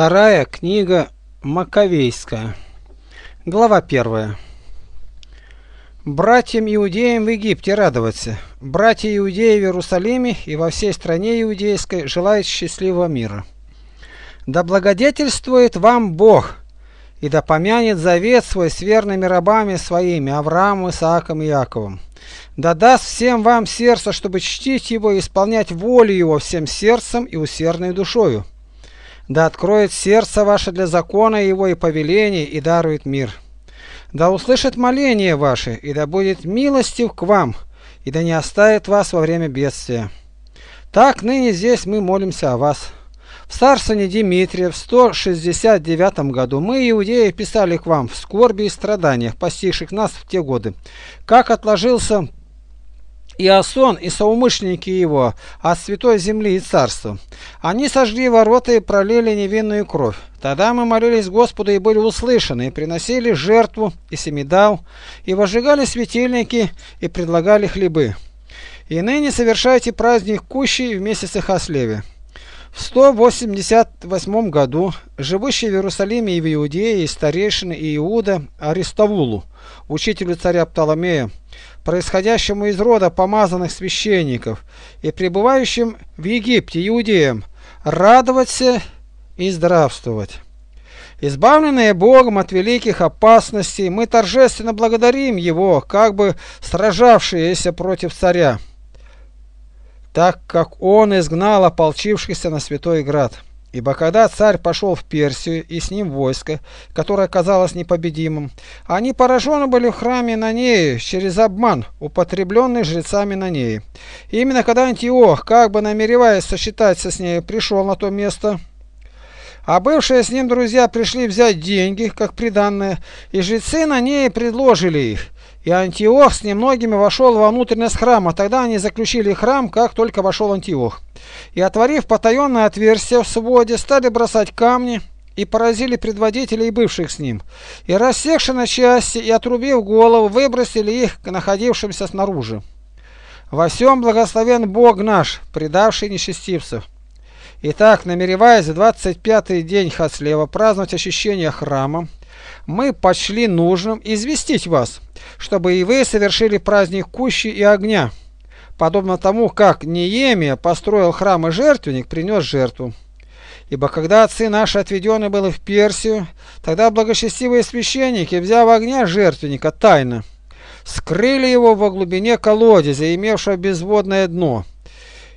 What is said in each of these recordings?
Вторая книга Маковейская. Глава 1. Братьям иудеям в Египте радоваться. Братья иудеи в Иерусалиме и во всей стране иудейской желают счастливого мира. Да благодетельствует вам Бог, и да помянет завет свой с верными рабами своими, Авраамом, Исааком и Яковом. Да даст всем вам сердце, чтобы чтить его и исполнять волю его всем сердцем и усердной душою да откроет сердце ваше для закона его и повелений, и дарует мир. Да услышит моление ваше, и да будет милостив к вам, и да не оставит вас во время бедствия. Так ныне здесь мы молимся о вас. В царствовании Димитрия в 169 году мы, иудеи, писали к вам в скорби и страданиях, постигших нас в те годы, как отложился Иосон и соумышленники его от святой земли и царства. Они сожгли ворота и пролили невинную кровь. Тогда мы молились Господу и были услышаны, и приносили жертву и семидал, и возжигали светильники, и предлагали хлебы. И ныне совершайте праздник кущей в месяце Хаслеве. В 188 году живущий в Иерусалиме и в Иудее старейшина Иуда Аристовулу, учителю царя Птоломея, происходящему из рода помазанных священников и пребывающим в Египте иудеям, радоваться и здравствовать. Избавленные Богом от великих опасностей, мы торжественно благодарим Его, как бы сражавшиеся против царя так как он изгнал ополчившихся на Святой Град. Ибо когда царь пошел в Персию и с ним войско, которое казалось непобедимым, они поражены были в храме ней через обман, употребленный жрецами Нанеи. И именно когда Антиох, как бы намереваясь сочетаться с ней, пришел на то место, а бывшие с ним друзья пришли взять деньги, как приданное, и жрецы на ней предложили их – и Антиох с немногими вошел во внутренность храма. Тогда они заключили храм, как только вошел Антиох. И, отворив потаенное отверстие в своде, стали бросать камни и поразили предводителей и бывших с ним. И, рассекши на части и отрубив голову, выбросили их к находившимся снаружи. «Во всем благословен Бог наш, предавший нечестивцев». Итак, намереваясь в 25-й день Хацлева праздновать очищение храма, мы пошли нужным известить вас, чтобы и вы совершили праздник кущи и огня, подобно тому, как Неемия построил храм и жертвенник, принес жертву. Ибо когда отцы наши отведены были в Персию, тогда благочестивые священники, взяв огня жертвенника тайно, скрыли его во глубине колодезя, имевшего безводное дно,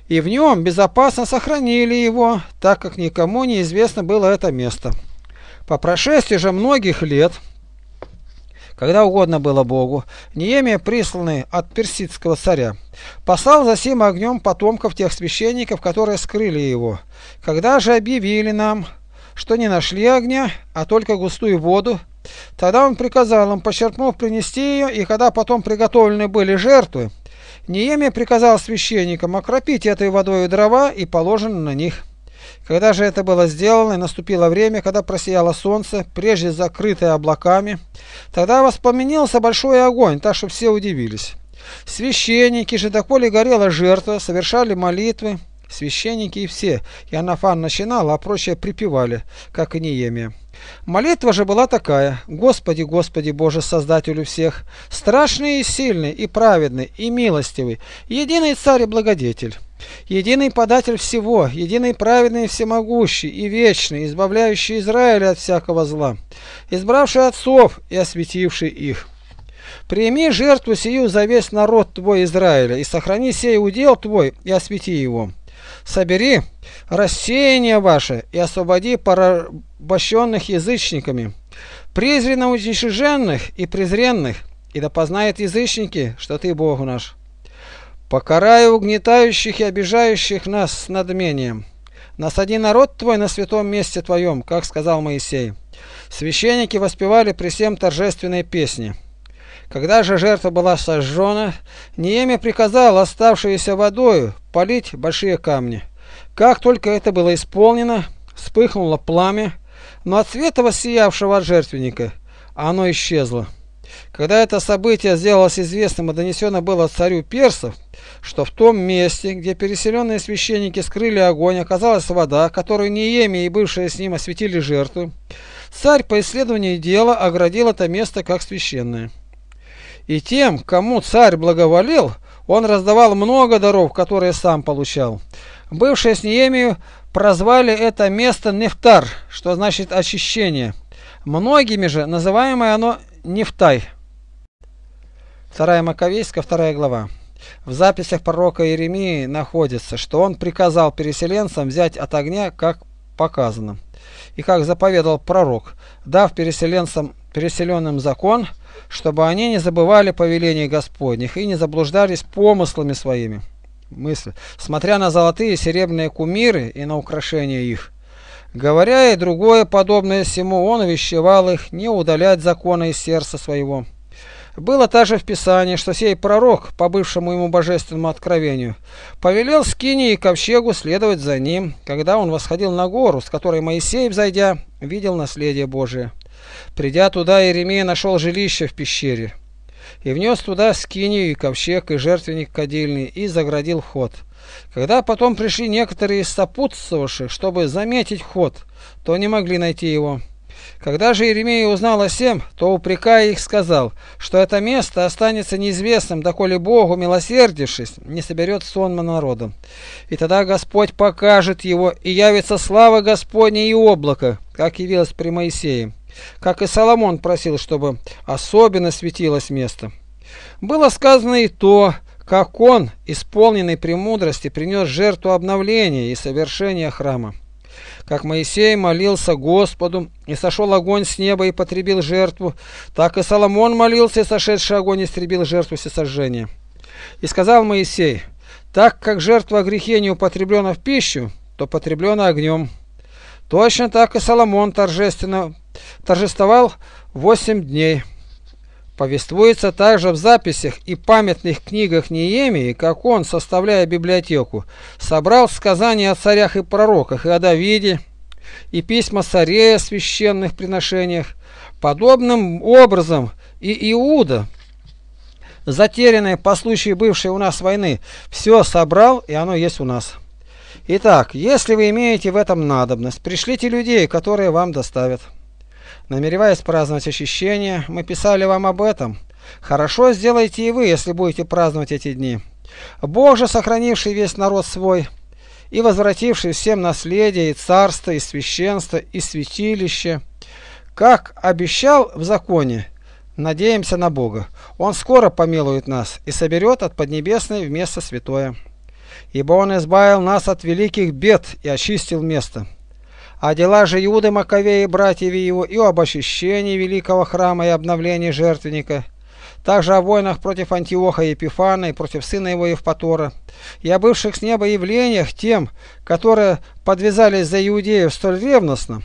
и в нем безопасно сохранили его, так как никому не известно было это место. По прошествии же многих лет, когда угодно было Богу, Неемия, присланный от персидского царя, послал за сим огнем потомков тех священников, которые скрыли его. Когда же объявили нам, что не нашли огня, а только густую воду, тогда он приказал им, почерпнув, принести ее, и когда потом приготовлены были жертвы, Неемия приказал священникам окропить этой водой дрова и положен на них когда же это было сделано и наступило время, когда просияло солнце, прежде закрытое облаками, тогда воспламенился большой огонь, так что все удивились. Священники же доколе горела жертва, совершали молитвы, Священники и все, и Иоаннафан начинал, а прочие припевали, как и Неемия. Молитва же была такая «Господи, Господи, Боже, Создателю всех, страшный и сильный, и праведный, и милостивый, единый Царь и Благодетель». Единый податель всего, единый праведный и всемогущий, и вечный, избавляющий Израиля от всякого зла, избравший отцов и осветивший их. Прими жертву сию за весь народ твой Израиля, и сохрани сей удел твой, и освети его» собери рассеяние ваше и освободи порабощенных язычниками, презренно уничиженных и презренных, и да познают язычники, что ты Бог наш. Покарай угнетающих и обижающих нас с надмением. Насади народ твой на святом месте твоем, как сказал Моисей. Священники воспевали при всем торжественной песне. Когда же жертва была сожжена, Нееме приказал оставшуюся водою полить большие камни. Как только это было исполнено, вспыхнуло пламя, но от света, воссиявшего от жертвенника, оно исчезло. Когда это событие сделалось известным и донесено было царю персов, что в том месте, где переселенные священники скрыли огонь, оказалась вода, которую Нееми и бывшие с ним осветили жертву, царь по исследованию дела оградил это место как священное и тем, кому царь благоволил, он раздавал много даров, которые сам получал. Бывшие с Неемию прозвали это место Нефтар, что значит очищение. Многими же называемое оно Нефтай. 2 Маковейска, вторая глава. В записях пророка Иеремии находится, что он приказал переселенцам взять от огня, как показано, и как заповедал пророк, дав переселенцам переселенным закон – чтобы они не забывали повелений Господних и не заблуждались помыслами своими. Мысль. Смотря на золотые и серебряные кумиры и на украшения их. Говоря и другое подобное всему, он увещевал их не удалять закона из сердца своего. Было также в Писании, что сей пророк, по бывшему ему божественному откровению, повелел скинии и Ковчегу следовать за ним, когда он восходил на гору, с которой Моисей, взойдя, видел наследие Божие. Придя туда, Иеремия нашел жилище в пещере и внес туда скинию и ковчег и жертвенник кадильный и заградил ход. Когда потом пришли некоторые из сопутствовавших, чтобы заметить ход, то не могли найти его. Когда же Иеремия узнал о сем, то, упрекая их, сказал, что это место останется неизвестным, доколе Богу, милосердившись, не соберет сонма народа. И тогда Господь покажет его, и явится слава Господня и облако, как явилось при Моисее. Как и Соломон просил, чтобы особенно светилось место. Было сказано и то, как он, исполненный премудрости, принес жертву обновления и совершения храма. Как Моисей молился Господу, и сошел огонь с неба и потребил жертву, так и Соломон молился, и сошедший огонь истребил жертву всесожжения. И сказал Моисей, так как жертва о грехе не употреблена в пищу, то потреблена огнем. Точно так и Соломон торжественно торжествовал восемь дней. Повествуется также в записях и памятных книгах Неемии, как он, составляя библиотеку, собрал сказания о царях и пророках, и о Давиде, и письма царей о священных приношениях. Подобным образом и Иуда, затерянное по случаю бывшей у нас войны, все собрал, и оно есть у нас. Итак, если вы имеете в этом надобность, пришлите людей, которые вам доставят. Намереваясь праздновать очищение, мы писали вам об этом. Хорошо сделайте и вы, если будете праздновать эти дни. Бог же, сохранивший весь народ свой, и возвративший всем наследие, и царство, и священство, и святилище, как обещал в законе, надеемся на Бога. Он скоро помилует нас и соберет от Поднебесной вместо святое ибо он избавил нас от великих бед и очистил место. А дела же Иуды Маковея и братьев его и об очищении великого храма и обновлении жертвенника, также о войнах против Антиоха и Епифана и против сына его Евпатора, и о бывших с неба явлениях тем, которые подвязались за иудеев столь ревностно,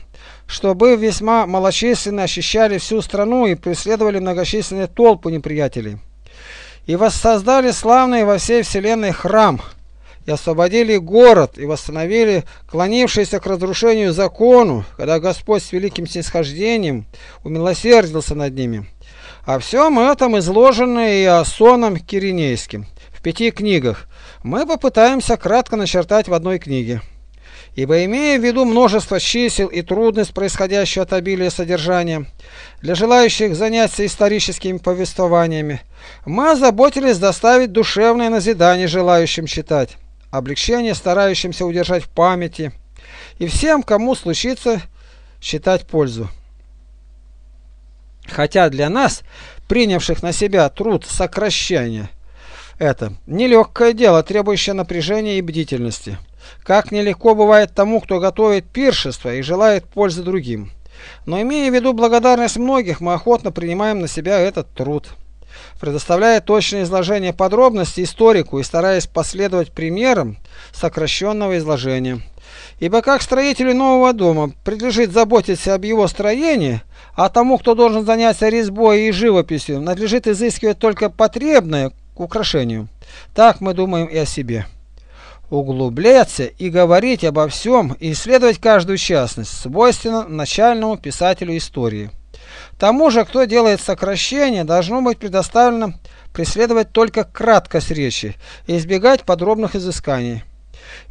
что, быв весьма малочисленно, ощущали всю страну и преследовали многочисленные толпы неприятелей. И воссоздали славный во всей вселенной храм – и освободили город и восстановили клонившийся к разрушению закону, когда Господь с великим снисхождением умилосердился над ними. О всем этом изложено и Асоном Киринейским в пяти книгах. Мы попытаемся кратко начертать в одной книге. Ибо имея в виду множество чисел и трудность, происходящую от обилия содержания, для желающих заняться историческими повествованиями, мы озаботились доставить душевное назидание желающим читать облегчение старающимся удержать в памяти и всем, кому случится считать пользу. Хотя для нас, принявших на себя труд сокращения, это нелегкое дело, требующее напряжения и бдительности. Как нелегко бывает тому, кто готовит пиршество и желает пользы другим. Но имея в виду благодарность многих, мы охотно принимаем на себя этот труд предоставляя точное изложение подробностей историку и стараясь последовать примерам сокращенного изложения. Ибо как строителю нового дома предлежит заботиться об его строении, а тому, кто должен заняться резьбой и живописью, надлежит изыскивать только потребное к украшению. Так мы думаем и о себе. Углубляться и говорить обо всем, и исследовать каждую частность, свойственно начальному писателю истории. Тому же, кто делает сокращение, должно быть предоставлено преследовать только краткость речи и избегать подробных изысканий.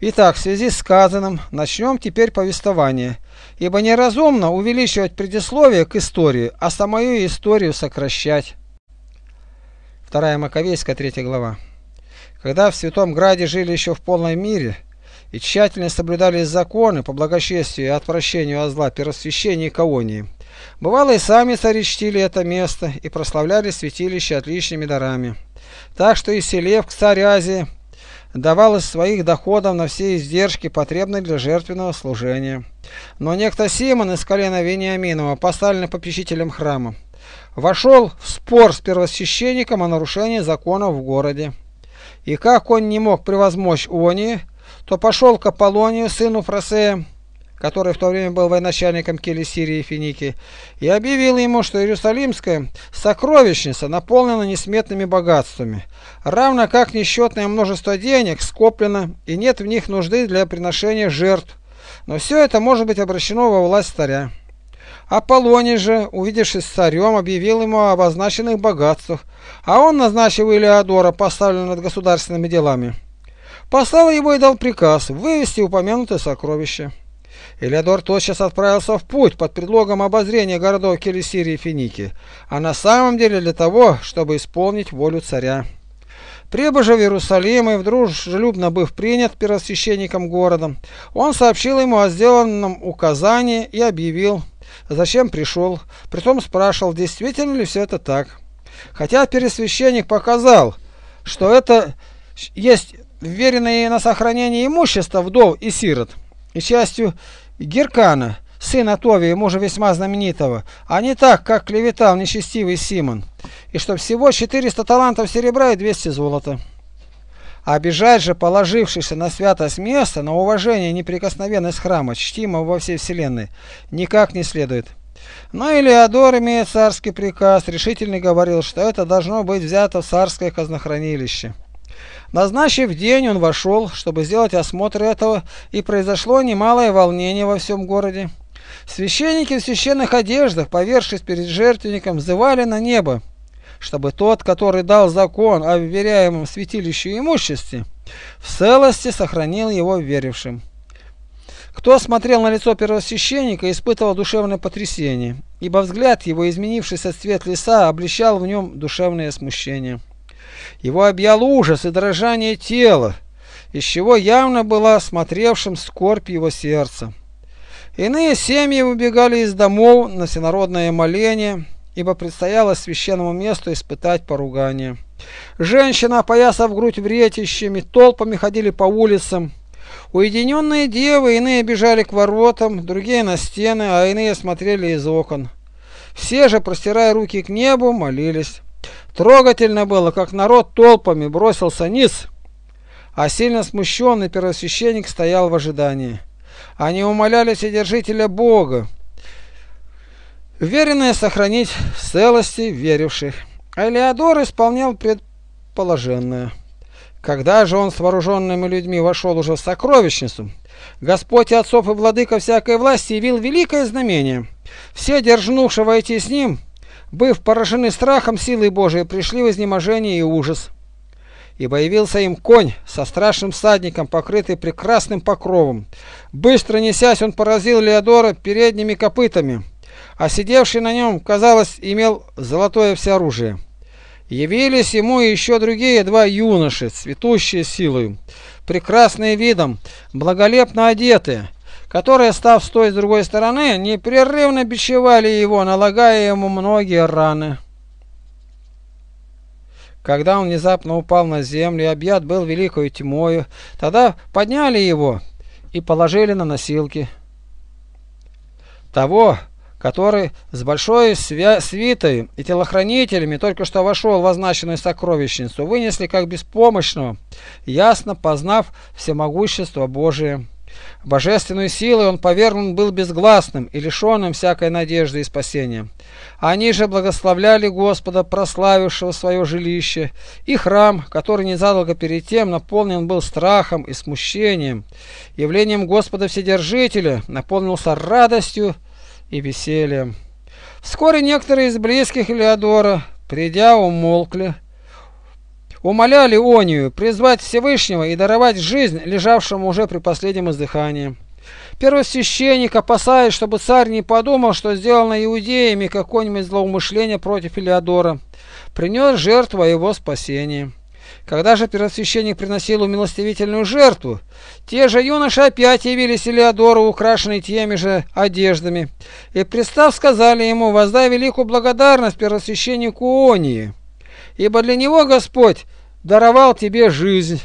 Итак, в связи с сказанным, начнем теперь повествование, ибо неразумно увеличивать предисловие к истории, а самую историю сокращать. Вторая Маковейская, третья глава. Когда в Святом Граде жили еще в полной мире и тщательно соблюдались законы по благочестию и отвращению от зла первосвященника Ионии, Бывало и сами цари чтили это место и прославляли святилище отличными дарами. Так что и Селевк царь Азии давал из своих доходов на все издержки, потребные для жертвенного служения. Но некто Симон из колена Вениаминова, поставленный попечителем храма, вошел в спор с первосвященником о нарушении законов в городе. И как он не мог превозмочь Онии, то пошел к Аполлонию, сыну Фросея, который в то время был военачальником кели Сирии и Финики, и объявил ему, что Иерусалимская сокровищница наполнена несметными богатствами, равно как несчетное множество денег скоплено и нет в них нужды для приношения жертв, но все это может быть обращено во власть царя. Аполлоний же, увидевшись с царем, объявил ему о обозначенных богатствах, а он, назначил Илеодора, поставленного над государственными делами, послал его и дал приказ вывести упомянутое сокровище. Элеодор тотчас отправился в путь под предлогом обозрения городов Келесирии и Финики, а на самом деле для того, чтобы исполнить волю царя. Прибыв же в Иерусалим и вдружелюбно быв принят первосвященником городом, он сообщил ему о сделанном указании и объявил, зачем пришел, притом спрашивал, действительно ли все это так. Хотя пересвященник показал, что это есть веренные на сохранение имущества вдов и сирот, и частью Геркана, сын Атовия, мужа весьма знаменитого, а не так, как клеветал нечестивый Симон, и что всего 400 талантов серебра и 200 золота. Обижать же положившийся на святость места, на уважение и неприкосновенность храма, чтимого во всей вселенной, никак не следует. Но ну, Илеодор, имея царский приказ, решительно говорил, что это должно быть взято в царское казнохранилище. Назначив день, он вошел, чтобы сделать осмотр этого, и произошло немалое волнение во всем городе. Священники в священных одеждах, повершись перед жертвенником, взывали на небо, чтобы тот, который дал закон о вверяемом святилищу имуществе, в целости сохранил его верившим. Кто смотрел на лицо первосвященника, испытывал душевное потрясение, ибо взгляд его, изменившийся цвет леса, обличал в нем душевное смущение. Его объял ужас и дрожание тела, из чего явно было смотревшим скорбь его сердца. Иные семьи убегали из домов на всенародное моление, ибо предстояло священному месту испытать поругание. Женщины, опоясав грудь вретищами, толпами ходили по улицам. Уединенные девы, иные бежали к воротам, другие на стены, а иные смотрели из окон. Все же, простирая руки к небу, молились. Трогательно было, как народ толпами бросился низ, а сильно смущенный первосвященник стоял в ожидании. Они умоляли содержителя Бога, веренное сохранить целости веривших. А Элеодор исполнял предположенное. Когда же он с вооруженными людьми вошел уже в сокровищницу, Господь и отцов и владыка всякой власти явил великое знамение. Все, держнувши войти с ним, быв поражены страхом силой Божией, пришли вознеможение и ужас. и появился им конь со страшным всадником, покрытый прекрасным покровом. Быстро несясь, он поразил Леодора передними копытами, а сидевший на нем, казалось, имел золотое всеоружие. Явились ему еще другие два юноши, цветущие силою, прекрасные видом, благолепно одетые, которые, став с той и с другой стороны, непрерывно бичевали его, налагая ему многие раны. Когда он внезапно упал на землю и объят был великою тьмою, тогда подняли его и положили на носилки. Того, который с большой свитой и телохранителями только что вошел в означенную сокровищницу, вынесли как беспомощного, ясно познав всемогущество Божие. Божественной силой он повернут был безгласным и лишенным всякой надежды и спасения. Они же благословляли Господа, прославившего свое жилище, и храм, который незадолго перед тем наполнен был страхом и смущением. Явлением Господа Вседержителя наполнился радостью и весельем. Вскоре некоторые из близких Элеодора, придя, умолкли, умоляли Онию призвать Всевышнего и даровать жизнь лежавшему уже при последнем издыхании. Первосвященник, опасаясь, чтобы царь не подумал, что сделано иудеями какое-нибудь злоумышление против Илеодора, принес жертву о его спасении. Когда же первосвященник приносил умилостивительную жертву, те же юноши опять явились Илеодору, украшенные теми же одеждами, и, пристав, сказали ему, воздай великую благодарность первосвященнику Онии ибо для него Господь даровал тебе жизнь.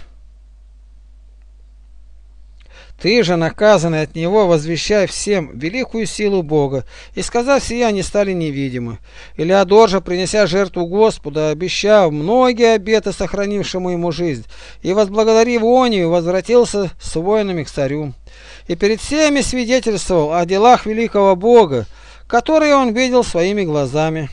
Ты же, наказанный от него, возвещай всем великую силу Бога, и, сказав сия, они стали невидимы. Илиадор же, принеся жертву Господа, обещав многие обеты, сохранившему ему жизнь, и, возблагодарив Онию, возвратился с воинами к царю. И перед всеми свидетельствовал о делах великого Бога, которые он видел своими глазами.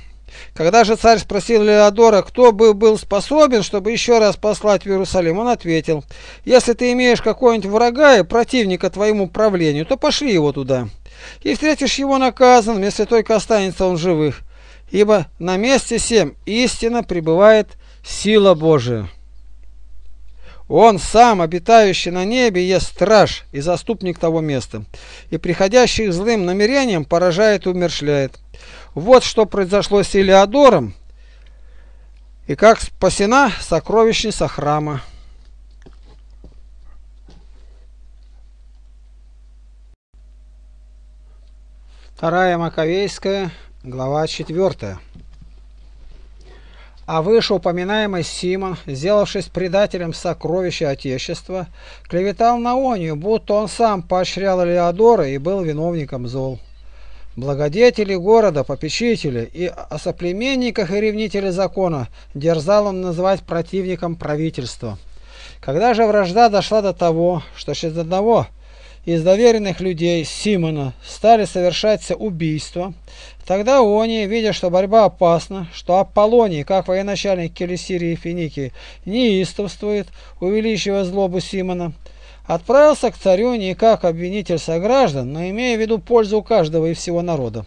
Когда же царь спросил Леодора, кто бы был способен, чтобы еще раз послать в Иерусалим, он ответил, «Если ты имеешь какого-нибудь врага и противника твоему правлению, то пошли его туда, и встретишь его наказанным, если только останется он живых, ибо на месте всем истина пребывает сила Божия». Он сам, обитающий на небе, есть страж и заступник того места, и приходящих злым намерением поражает и умершляет. Вот что произошло с Илиадором и как спасена сокровищница храма. Вторая Маковейская, глава 4. А вышеупоминаемый Симон, сделавшись предателем сокровища Отечества, клеветал на Онию, будто он сам поощрял Элеодора и был виновником зол. Благодетели города, попечители и о соплеменниках и ревнителей закона дерзал он называть противником правительства. Когда же вражда дошла до того, что через одного из доверенных людей Симона стали совершаться убийства, тогда они, видя, что борьба опасна, что Аполлоний, как военачальник Келесирии и Финикии, неистовствует, увеличивая злобу Симона, отправился к царю не как обвинитель сограждан, но имея в виду пользу каждого и всего народа.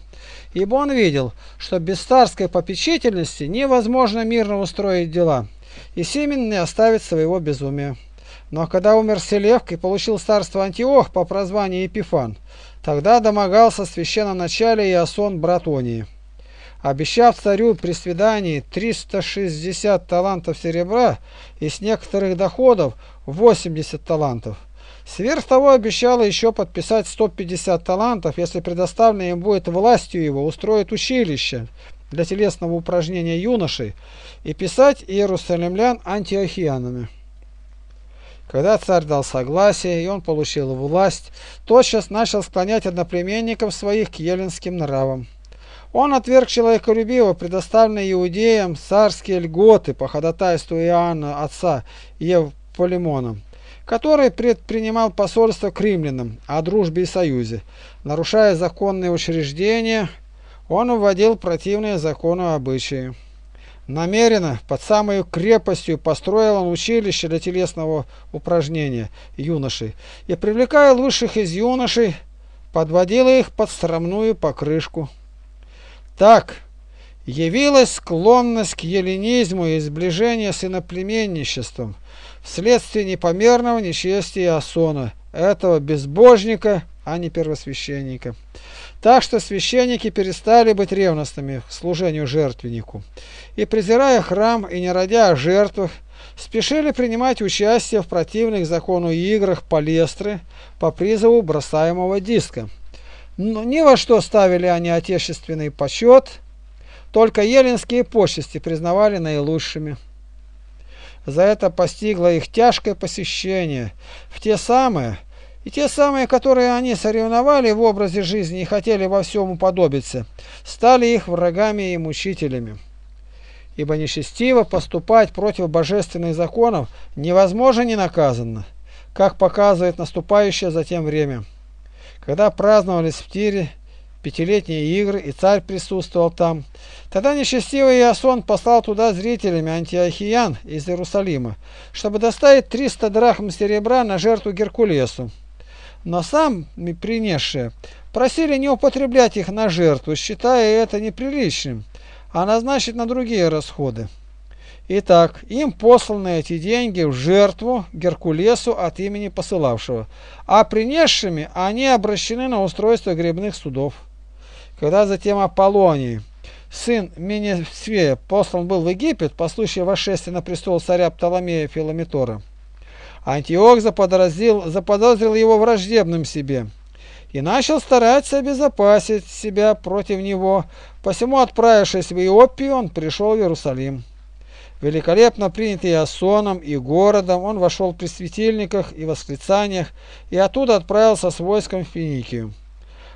Ибо он видел, что без царской попечительности невозможно мирно устроить дела, и Симин не оставит своего безумия. Но когда умер Селевк и получил царство Антиох по прозванию Епифан, тогда домогался священноначале Иосон Братонии. Обещав царю при свидании 360 талантов серебра и с некоторых доходов 80 талантов – Сверх того обещала еще подписать 150 талантов, если предоставленная им будет властью его устроить училище для телесного упражнения юношей и писать иерусалимлян антиохианами. Когда царь дал согласие, и он получил власть, тотчас начал склонять одноплеменников своих к еленским нравам. Он отверг человеколюбиво предоставленные иудеям царские льготы по ходатайству Иоанна отца Евполимона который предпринимал посольство к римлянам о дружбе и союзе. Нарушая законные учреждения, он вводил противные закону обычаи. Намеренно, под самой крепостью, построил он училище для телесного упражнения юношей и, привлекая лучших из юношей, подводил их под срамную покрышку. Так, явилась склонность к еленизму и сближение с иноплеменничеством вследствие непомерного нечестия Асона, этого безбожника, а не первосвященника. Так что священники перестали быть ревностными к служению жертвеннику, и, презирая храм и не родя о жертвах, спешили принимать участие в противных закону играх палестры по призыву бросаемого диска. Но ни во что ставили они отечественный почет – только еленские почести признавали наилучшими. За это постигло их тяжкое посещение в те самые, и те самые, которые они соревновали в образе жизни и хотели во всем уподобиться, стали их врагами и мучителями. Ибо нечестиво поступать против божественных законов невозможно ненаказанно, как показывает наступающее затем время. Когда праздновались в Тире пятилетние игры, и царь присутствовал там. Тогда несчастливый Иосон послал туда зрителями антиохиян из Иерусалима, чтобы доставить 300 драхм серебра на жертву Геркулесу. Но сам принесшие просили не употреблять их на жертву, считая это неприличным, а назначить на другие расходы. Итак, им посланы эти деньги в жертву Геркулесу от имени посылавшего, а принесшими они обращены на устройство гребных судов. Когда затем Аполлоний, сын Минесфея, послан был в Египет по случаю восшествия на престол царя Птоломея Филометора, Антиох заподозрил, заподозрил его враждебным себе и начал стараться обезопасить себя против него, посему, отправившись в Иопию, он пришел в Иерусалим. Великолепно принятый Асоном и городом, он вошел при светильниках и восклицаниях и оттуда отправился с войском в Финикию.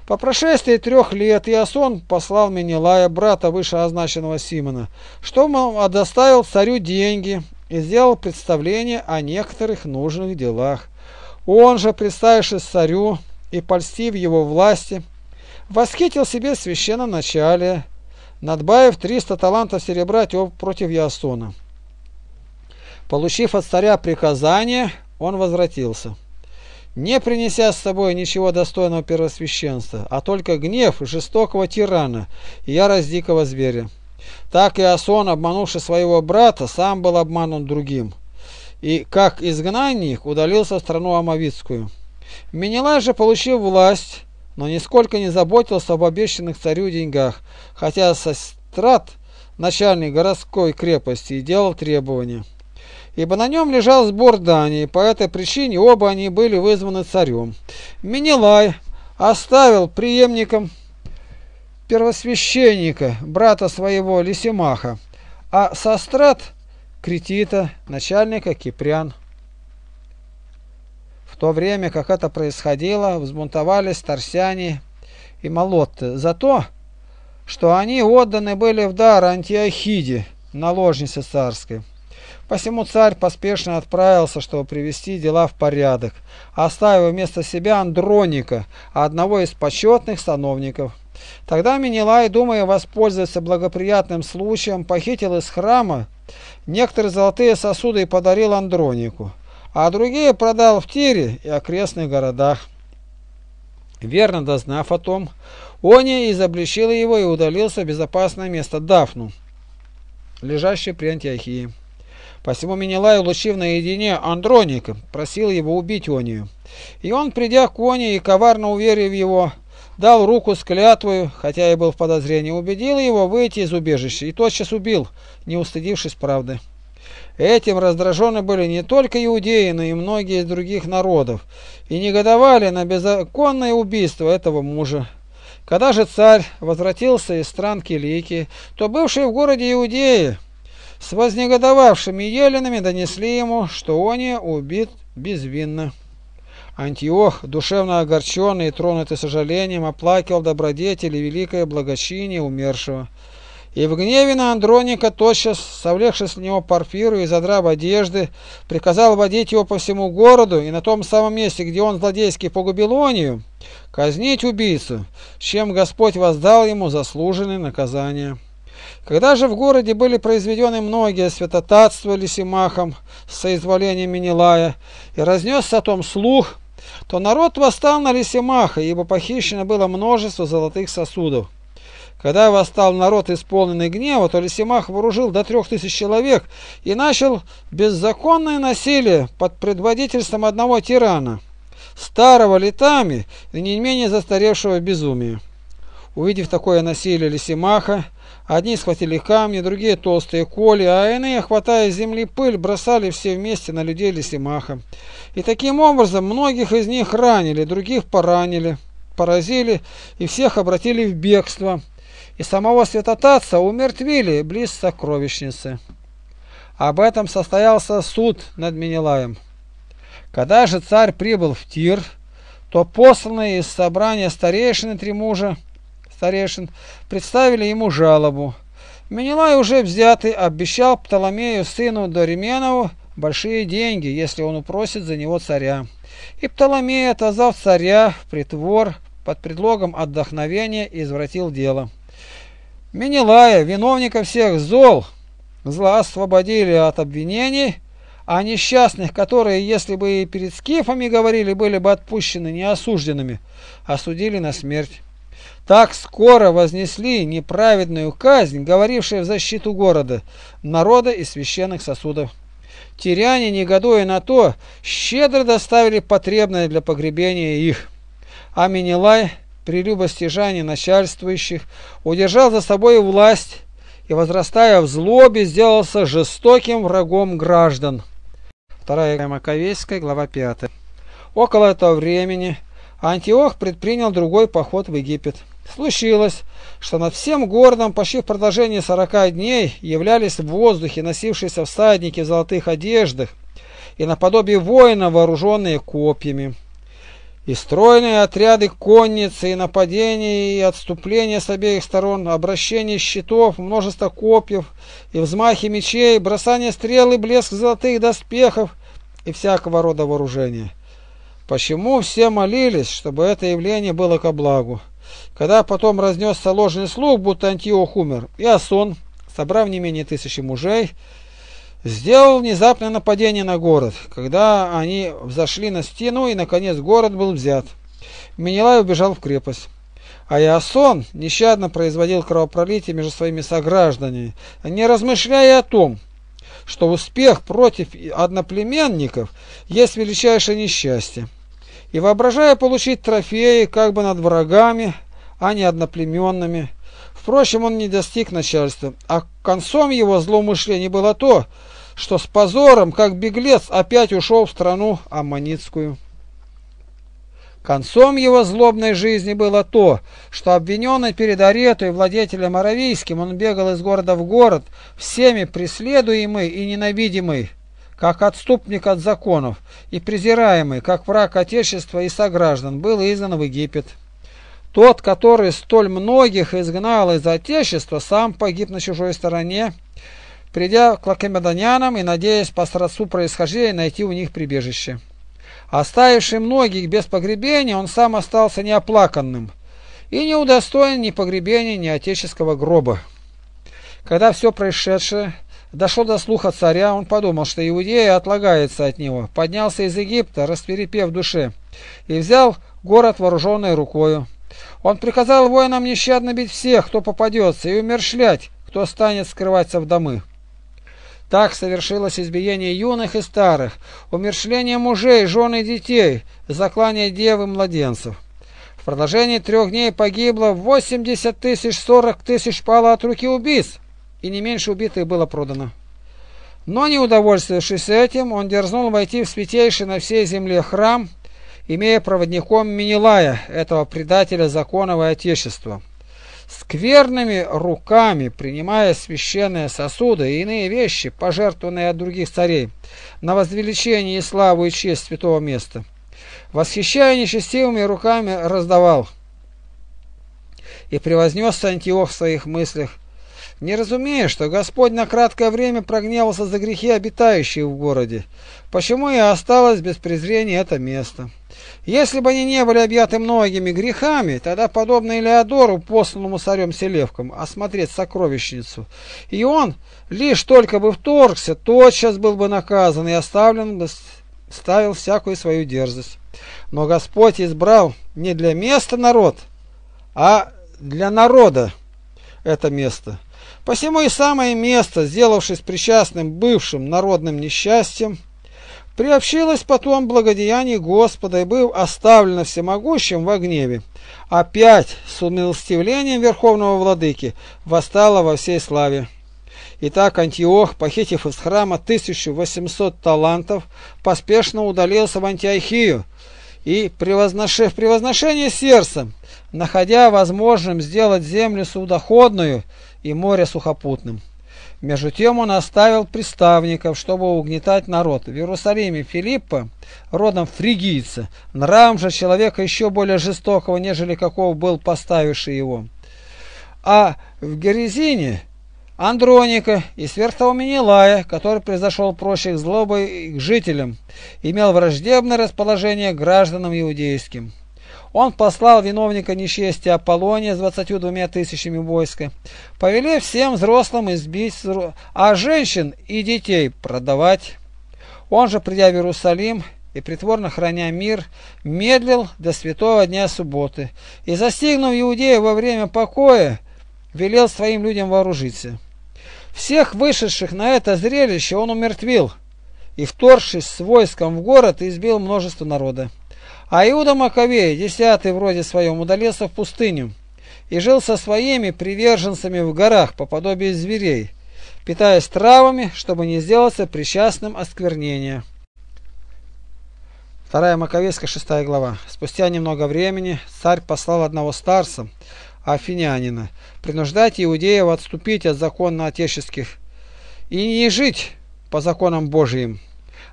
По прошествии трех лет Иосон послал Менелая, брата вышеозначенного Симона, что он доставил царю деньги и сделал представление о некоторых нужных делах. Он же, представившись царю и польстив его власти, восхитил себе священноначалие, надбавив 300 талантов серебра против Ясона. Получив от царя приказание, он возвратился не принеся с собой ничего достойного первосвященства, а только гнев жестокого тирана и ярость дикого зверя. Так и Асон, обманувший своего брата, сам был обманут другим, и как изгнанник удалился в страну Амавицкую. Менелай же, получил власть, но нисколько не заботился об обещанных царю деньгах, хотя со начальник городской крепости и делал требования ибо на нем лежал сбор дани, по этой причине оба они были вызваны царем. Менелай оставил преемником первосвященника, брата своего Лисимаха, а Сострат – Кретита, начальника Кипрян. В то время, как это происходило, взбунтовались торсяне и молотты за то, что они отданы были в дар Антиохиде, наложнице царской. Посему царь поспешно отправился, чтобы привести дела в порядок, оставив вместо себя Андроника, одного из почетных сановников. Тогда Минилай, думая воспользоваться благоприятным случаем, похитил из храма некоторые золотые сосуды и подарил Андронику, а другие продал в Тире и окрестных городах. Верно дознав о том, Они изобличил его и удалился в безопасное место Дафну, лежащее при Антиохии. Посему Менелай, улучив наедине Андроника, просил его убить Онию. И он, придя к Онии и коварно уверив его, дал руку с клятвою, хотя и был в подозрении, убедил его выйти из убежища и тотчас убил, не устыдившись правды. Этим раздражены были не только иудеи, но и многие из других народов, и негодовали на беззаконное убийство этого мужа. Когда же царь возвратился из стран Килики, то бывшие в городе иудеи, с вознегодовавшими еленами донесли ему, что они убит безвинно. Антиох, душевно огорченный и тронутый сожалением, оплакивал добродетели великое благочиние умершего. И в гневе на Андроника, тотчас совлекши с него парфиру и задрав одежды, приказал водить его по всему городу и на том самом месте, где он злодейски погубил Онию, казнить убийцу, чем Господь воздал ему заслуженное наказание. Когда же в городе были произведены многие святотатства Лисимахом с соизволением Менелая, и разнесся о том слух, то народ восстал на Лисимаха, ибо похищено было множество золотых сосудов. Когда восстал народ, исполненный гнева, то Лисимах вооружил до трех тысяч человек и начал беззаконное насилие под предводительством одного тирана, старого летами и не менее застаревшего безумия. Увидев такое насилие Лисимаха, Одни схватили камни, другие толстые коли, а иные, хватая земли пыль, бросали все вместе на людей лисимаха. И таким образом многих из них ранили, других поранили, поразили и всех обратили в бегство. И самого святотатца умертвили близ сокровищницы. Об этом состоялся суд над Менелаем. Когда же царь прибыл в Тир, то посланные из собрания старейшины три мужа старейшин представили ему жалобу. Менелай уже взятый обещал Птоломею сыну Доременову большие деньги, если он упросит за него царя. И Птоломей, отозвав царя в притвор, под предлогом отдохновения извратил дело. Менелая, виновника всех зол, зла освободили от обвинений, а несчастных, которые, если бы и перед скифами говорили, были бы отпущены неосужденными, осудили на смерть. Так скоро вознесли неправедную казнь, говорившую в защиту города, народа и священных сосудов. Тиряне, негодуя на то, щедро доставили потребное для погребения их. А Менелай, при любостяжании начальствующих, удержал за собой власть и, возрастая в злобе, сделался жестоким врагом граждан. Вторая Маковейская, глава 5. Около этого времени Антиох предпринял другой поход в Египет. Случилось, что над всем городом почти в продолжении 40 дней являлись в воздухе носившиеся всадники в золотых одеждах и наподобие воина, вооруженные копьями. И стройные отряды конницы, и нападения, и отступления с обеих сторон, обращение щитов, множество копьев, и взмахи мечей, бросание стрел и блеск золотых доспехов, и всякого рода вооружения. Почему все молились, чтобы это явление было ко благу? Когда потом разнесся ложный слух, будто Антиох умер, и Асон, собрав не менее тысячи мужей, сделал внезапное нападение на город, когда они взошли на стену, и, наконец, город был взят. Менелай убежал в крепость. А Иосон нещадно производил кровопролитие между своими согражданами, не размышляя о том, что успех против одноплеменников есть величайшее несчастье и воображая получить трофеи как бы над врагами, а не одноплеменными. Впрочем, он не достиг начальства, а концом его злоумышлений было то, что с позором, как беглец, опять ушел в страну аммонитскую. Концом его злобной жизни было то, что обвиненный перед Арету и владетелем Аравийским он бегал из города в город, всеми преследуемый и ненавидимый, как отступник от законов и презираемый, как враг Отечества и сограждан, был изгнан в Египет. Тот, который столь многих изгнал из Отечества, сам погиб на чужой стороне, придя к лакомедонянам и надеясь по сродству происхождения найти у них прибежище. Оставивший многих без погребения, он сам остался неоплаканным и не удостоен ни погребения, ни отеческого гроба. Когда все происшедшее дошло до слуха царя, он подумал, что Иудея отлагается от него, поднялся из Египта, расперепев душе, и взял город вооруженной рукою. Он приказал воинам нещадно бить всех, кто попадется, и умершлять, кто станет скрываться в домы. Так совершилось избиение юных и старых, умершление мужей, жен и детей, заклание девы младенцев. В продолжении трех дней погибло 80 тысяч, 40 тысяч пало от руки убийц и не меньше убитых было продано. Но не удовольствовавшись этим, он дерзнул войти в святейший на всей земле храм, имея проводником Минилая, этого предателя законов и отечества. Скверными руками, принимая священные сосуды и иные вещи, пожертвованные от других царей, на возвеличение и славу и честь святого места, восхищая нечестивыми руками, раздавал. И превознес Антиох в своих мыслях, не разумея, что Господь на краткое время прогневался за грехи обитающие в городе, почему и осталось без презрения это место. Если бы они не были объяты многими грехами, тогда подобно Илеодору, посланному царем Селевком, осмотреть сокровищницу, и он, лишь только бы вторгся, тотчас был бы наказан и оставлен бы ставил всякую свою дерзость. Но Господь избрал не для места народ, а для народа это место – Посему и самое место, сделавшись причастным бывшим народным несчастьем, приобщилось потом благодеяние Господа и был оставлено всемогущим во гневе. Опять с умилостивлением Верховного Владыки восстало во всей славе. Итак, Антиох, похитив из храма 1800 талантов, поспешно удалился в Антиохию и, превозношив превозношение сердцем, находя возможным сделать землю судоходную, и море сухопутным. Между тем он оставил приставников, чтобы угнетать народ. В Иерусалиме Филиппа, родом фригийца, нравом же человека еще более жестокого, нежели какого был поставивший его. А в Герезине Андроника и сверх того который произошел проще к злобой к жителям, имел враждебное расположение гражданам иудейским. Он послал виновника несчастья Аполлония с 22 тысячами войска, повелев всем взрослым избить, а женщин и детей продавать. Он же, придя в Иерусалим, и, притворно храня мир, медлил до святого дня субботы и, застигнув иудея во время покоя, велел своим людям вооружиться. Всех вышедших на это зрелище он умертвил и, вторгшись с войском в город, избил множество народа. А Иуда Маковей, десятый вроде своем, удалился в пустыню и жил со своими приверженцами в горах по подобию зверей, питаясь травами, чтобы не сделаться причастным осквернения. Вторая Маковейска, шестая глава. Спустя немного времени царь послал одного старца, афинянина, принуждать иудеев отступить от законно-отеческих и не жить по законам Божьим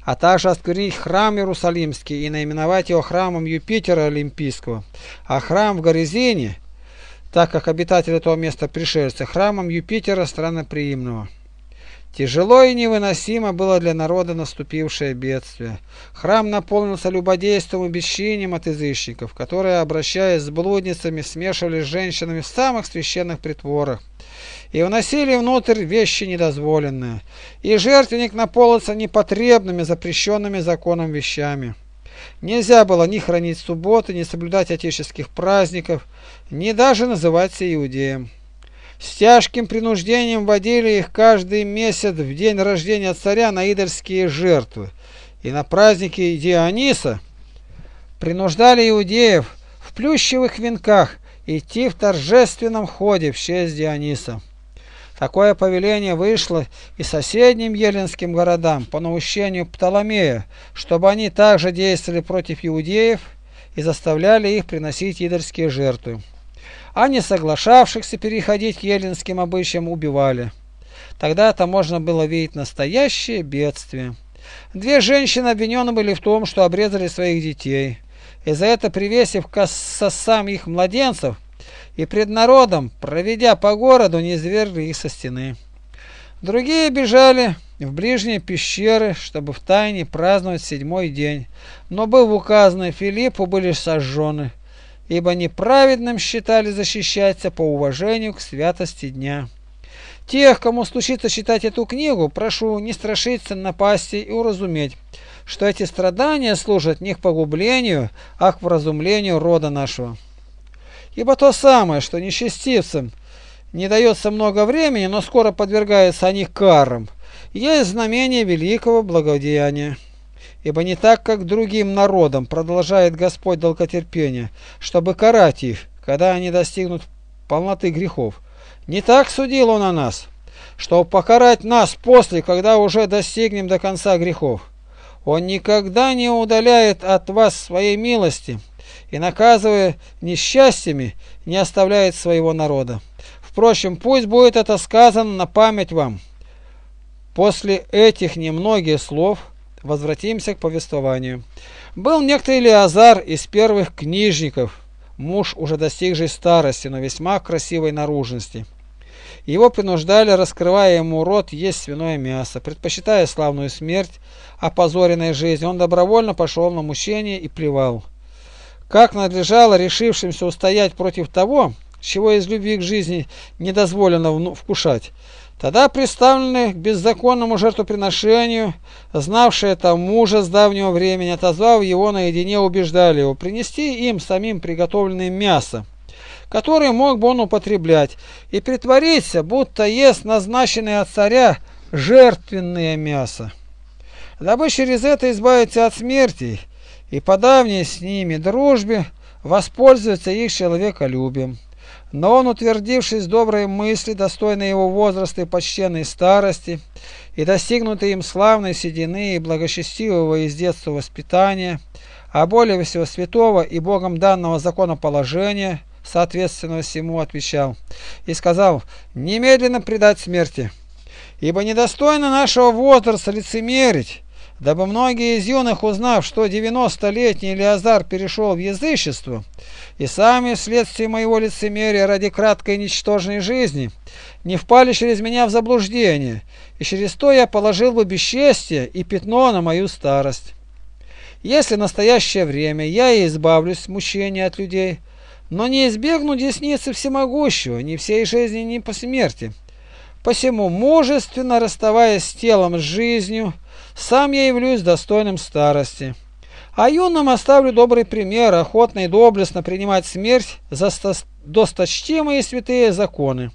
а также осквернить храм Иерусалимский и наименовать его храмом Юпитера Олимпийского, а храм в Горизене, так как обитатели этого места пришельцы, храмом Юпитера странноприимного. Тяжело и невыносимо было для народа наступившее бедствие. Храм наполнился любодейством и бесчинием от язычников, которые, обращаясь с блудницами, смешивались с женщинами в самых священных притворах и вносили внутрь вещи недозволенные, и жертвенник наполнился непотребными, запрещенными законом вещами. Нельзя было ни хранить субботы, ни соблюдать отеческих праздников, ни даже называться иудеем. С тяжким принуждением водили их каждый месяц в день рождения царя на идольские жертвы, и на праздники Диониса принуждали иудеев в плющевых венках идти в торжественном ходе в честь Диониса. Такое повеление вышло и соседним еленским городам по наущению Птоломея, чтобы они также действовали против иудеев и заставляли их приносить идольские жертвы. А не соглашавшихся переходить к еленским обычаям убивали. Тогда-то можно было видеть настоящее бедствие. Две женщины обвинены были в том, что обрезали своих детей. И за это, привесив к сосам их младенцев, и пред народом, проведя по городу, не низвергли их со стены. Другие бежали в ближние пещеры, чтобы в тайне праздновать седьмой день, но был указаны Филиппу были сожжены, ибо неправедным считали защищаться по уважению к святости дня. Тех, кому случится читать эту книгу, прошу не страшиться напасти и уразуметь, что эти страдания служат не к погублению, а к вразумлению рода нашего ибо то самое, что нечестивцам не дается много времени, но скоро подвергаются они карам, есть знамение великого благодеяния. Ибо не так, как другим народам продолжает Господь долготерпение, чтобы карать их, когда они достигнут полноты грехов. Не так судил Он о нас, чтобы покарать нас после, когда уже достигнем до конца грехов. Он никогда не удаляет от вас своей милости, и, наказывая несчастьями, не оставляет своего народа. Впрочем, пусть будет это сказано на память вам. После этих немногих слов возвратимся к повествованию. Был некто Илиазар из первых книжников, муж уже достигший старости, но весьма красивой наружности. Его принуждали, раскрывая ему рот, есть свиное мясо. Предпочитая славную смерть, опозоренной жизни, он добровольно пошел на мучение и плевал. Как надлежало решившимся устоять против того, чего из любви к жизни не дозволено вкушать, Тогда представленные к беззаконному жертвоприношению, знавшие это мужа с давнего времени, отозвав его наедине, убеждали его принести им самим приготовленное мясо, которое мог бы он употреблять, и притвориться, будто ест назначенное от царя жертвенное мясо. Дабы через это избавиться от смерти и по давней с ними дружбе воспользуется их человеколюбием. Но он, утвердившись в доброй мысли, достойной его возраста и почтенной старости, и достигнутой им славной седины и благочестивого из детства воспитания, а более всего святого и Богом данного законоположения, соответственно всему отвечал, и сказал «немедленно предать смерти» ибо недостойно нашего возраста лицемерить дабы многие из юных, узнав, что 90-летний Леозар перешел в язычество, и сами вследствие моего лицемерия ради краткой ничтожной жизни, не впали через меня в заблуждение, и через то я положил бы бесчестие и пятно на мою старость. Если в настоящее время я и избавлюсь мучения от людей, но не избегну десницы всемогущего ни всей жизни, ни по смерти, посему мужественно расставаясь с телом, с жизнью, сам я являюсь достойным старости. А юным оставлю добрый пример, охотно и доблестно принимать смерть за досточтимые святые законы.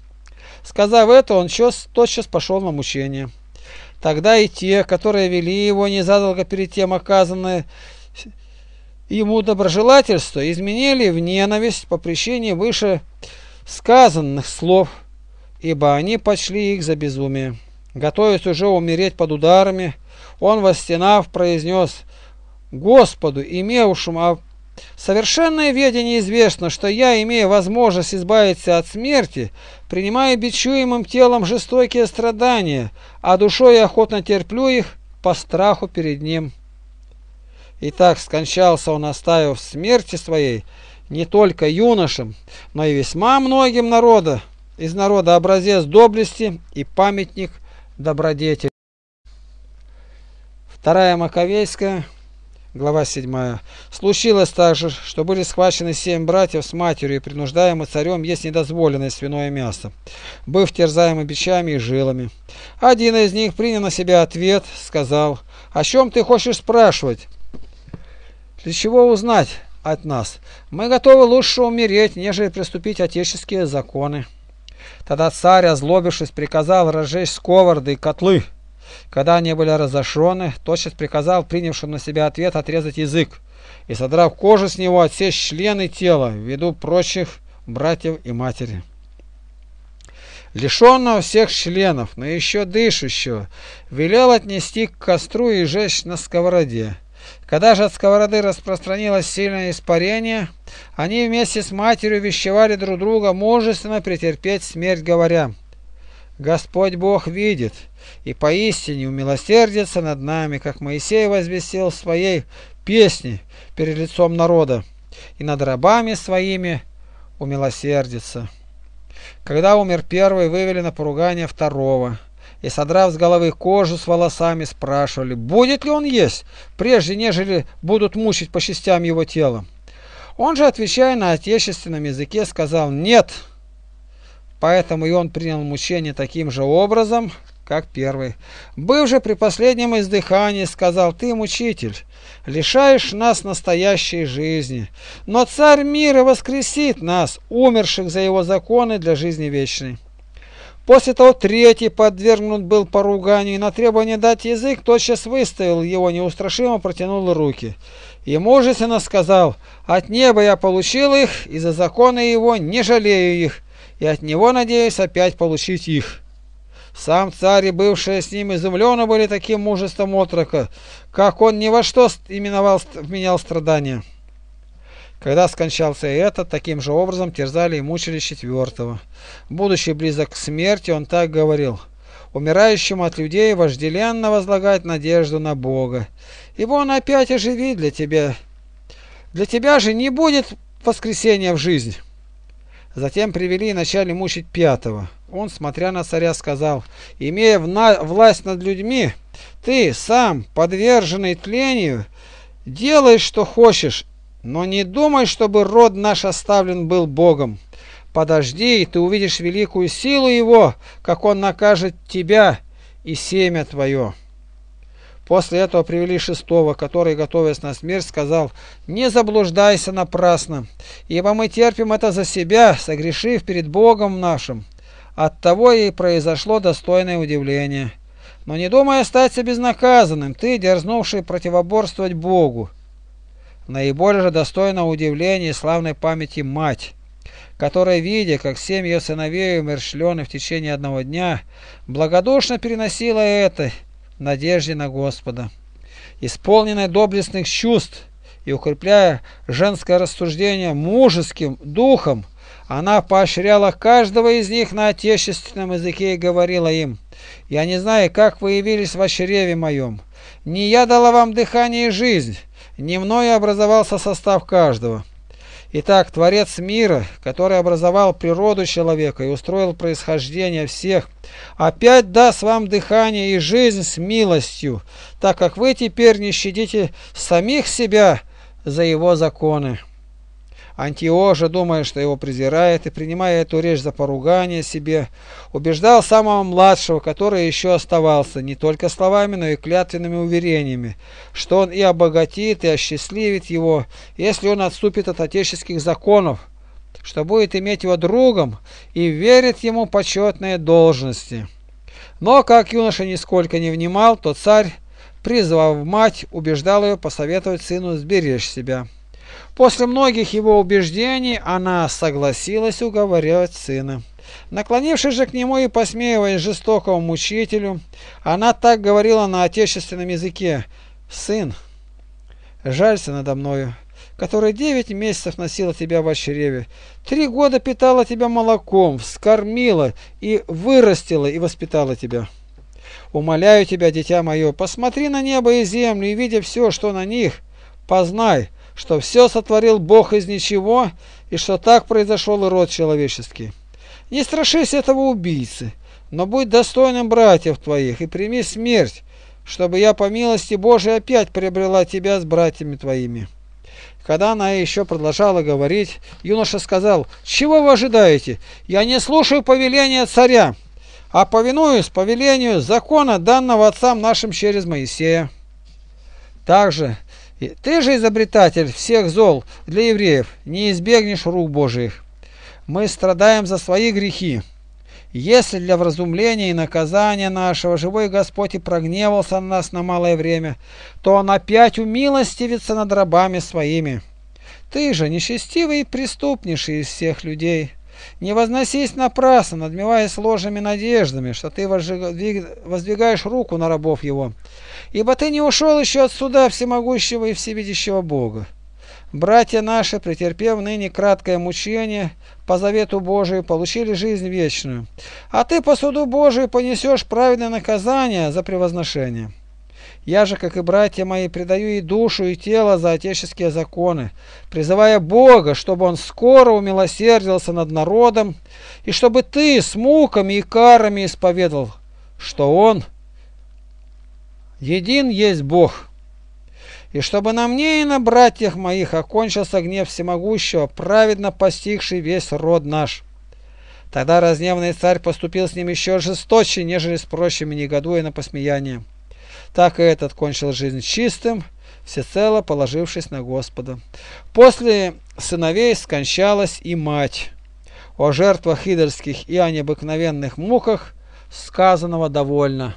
Сказав это, он чёс, тотчас пошел на мучение. Тогда и те, которые вели его незадолго перед тем оказанное ему доброжелательство, изменили в ненависть по причине выше сказанных слов, ибо они пошли их за безумие. Готовясь уже умереть под ударами, он, восстенав, произнес «Господу, имевшему совершенное ведение известно, что я, имея возможность избавиться от смерти, принимая бичуемым телом жестокие страдания, а душой охотно терплю их по страху перед ним». И так скончался он, оставив смерти своей не только юношам, но и весьма многим народа, из народа образец доблести и памятник добродетели. Вторая Маковейская, глава 7. «Случилось также, что были схвачены семь братьев с матерью и принуждаемы царем есть недозволенное свиное мясо, быв терзаемы бичами и жилами. Один из них, принял на себя ответ, сказал, «О чем ты хочешь спрашивать? Для чего узнать от нас? Мы готовы лучше умереть, нежели приступить отеческие законы». Тогда царь, озлобившись, приказал разжечь сковороды и котлы, когда они были разошены, тотчас приказал принявшим на себя ответ отрезать язык и, содрав кожу с него, отсечь члены тела ввиду прочих братьев и матери. Лишенного всех членов, но еще дышащего, велел отнести к костру и жечь на сковороде. Когда же от сковороды распространилось сильное испарение, они вместе с матерью вещевали друг друга мужественно претерпеть смерть, говоря, «Господь Бог видит, и поистине умилосердится над нами, как Моисей возвестил в своей песне перед лицом народа, и над рабами своими умилосердится. Когда умер первый, вывели на поругание второго, и, содрав с головы кожу с волосами, спрашивали, будет ли он есть, прежде нежели будут мучить по частям его тела. Он же, отвечая на отечественном языке, сказал «нет», поэтому и он принял мучение таким же образом, как первый. «Был же при последнем издыхании, — сказал ты, мучитель, — лишаешь нас настоящей жизни. Но царь мира воскресит нас, умерших за его законы для жизни вечной». После того третий подвергнут был поруганию, и на требование дать язык тотчас выставил его, неустрашимо протянул руки. И мужественно сказал, «От неба я получил их, и за законы его не жалею их, и от него надеюсь опять получить их». Сам царь и бывшие с ним изумлены были таким мужеством отрока, как он ни во что именовал, вменял страдания. Когда скончался и этот, таким же образом терзали и мучили четвертого. Будучи близок к смерти, он так говорил умирающему от людей вожделенно возлагать надежду на Бога, ибо Он опять оживит для тебя. Для тебя же не будет воскресения в жизнь. Затем привели и начали мучить пятого. Он, смотря на царя, сказал, «Имея власть над людьми, ты сам, подверженный тлению, делай, что хочешь, но не думай, чтобы род наш оставлен был Богом. Подожди, и ты увидишь великую силу его, как он накажет тебя и семя твое». После этого привели шестого, который, готовясь на смерть, сказал, «Не заблуждайся напрасно, ибо мы терпим это за себя, согрешив перед Богом нашим». Оттого и произошло достойное удивление. Но не думай остаться безнаказанным, ты, дерзнувший противоборствовать Богу. Наиболее же достойно удивления и славной памяти мать, которая, видя, как семь ее сыновей умершлены в течение одного дня, благодушно переносила это надежде на Господа. Исполненная доблестных чувств и укрепляя женское рассуждение мужеским духом, она поощряла каждого из них на отечественном языке и говорила им, «Я не знаю, как вы явились в очереве моем. Не я дала вам дыхание и жизнь, не мною образовался состав каждого». Итак, Творец мира, который образовал природу человека и устроил происхождение всех, опять даст вам дыхание и жизнь с милостью, так как вы теперь не щадите самих себя за его законы. Антиоша, думая, что его презирает, и принимая эту речь за поругание себе, убеждал самого младшего, который еще оставался, не только словами, но и клятвенными уверениями, что он и обогатит, и осчастливит его, если он отступит от отеческих законов, что будет иметь его другом и верит ему почетные должности. Но, как юноша нисколько не внимал, то царь, призвав мать, убеждал ее посоветовать сыну сберечь себя. После многих его убеждений она согласилась уговаривать сына. Наклонившись же к нему и посмеиваясь жестокому мучителю, она так говорила на отечественном языке «Сын, жалься надо мною, которая девять месяцев носила тебя в чреве, три года питала тебя молоком, вскормила и вырастила и воспитала тебя». Умоляю тебя, дитя мое, посмотри на небо и землю и, видя все, что на них, познай, что все сотворил Бог из ничего, и что так произошел и род человеческий. Не страшись этого убийцы, но будь достойным братьев твоих и прими смерть, чтобы я по милости Божией опять приобрела тебя с братьями твоими». Когда она еще продолжала говорить, юноша сказал, «Чего вы ожидаете? Я не слушаю повеления царя, а повинуюсь повелению закона, данного отцам нашим через Моисея». Также ты же изобретатель всех зол для евреев, не избегнешь рук Божиих. Мы страдаем за свои грехи. Если для вразумления и наказания нашего живой Господь и прогневался на нас на малое время, то Он опять умилостивится над рабами своими. Ты же нечестивый и преступнейший из всех людей. Не возносись напрасно, надмеваясь ложными надеждами, что ты воздвигаешь руку на рабов его, ибо ты не ушел еще от суда всемогущего и всевидящего Бога. Братья наши, претерпев ныне краткое мучение, по завету Божию получили жизнь вечную, а ты по суду Божию понесешь праведное наказание за превозношение». Я же, как и братья мои, предаю и душу, и тело за отеческие законы, призывая Бога, чтобы Он скоро умилосердился над народом, и чтобы ты с муками и карами исповедовал, что Он един есть Бог, и чтобы на мне и на братьях моих окончился гнев всемогущего, праведно постигший весь род наш». Тогда разневный царь поступил с ним еще жесточе, нежели с прочими, негодуя на посмеяние. Так и этот кончил жизнь чистым, всецело положившись на Господа. После сыновей скончалась и мать. О жертвах идольских и о необыкновенных муках сказанного довольно.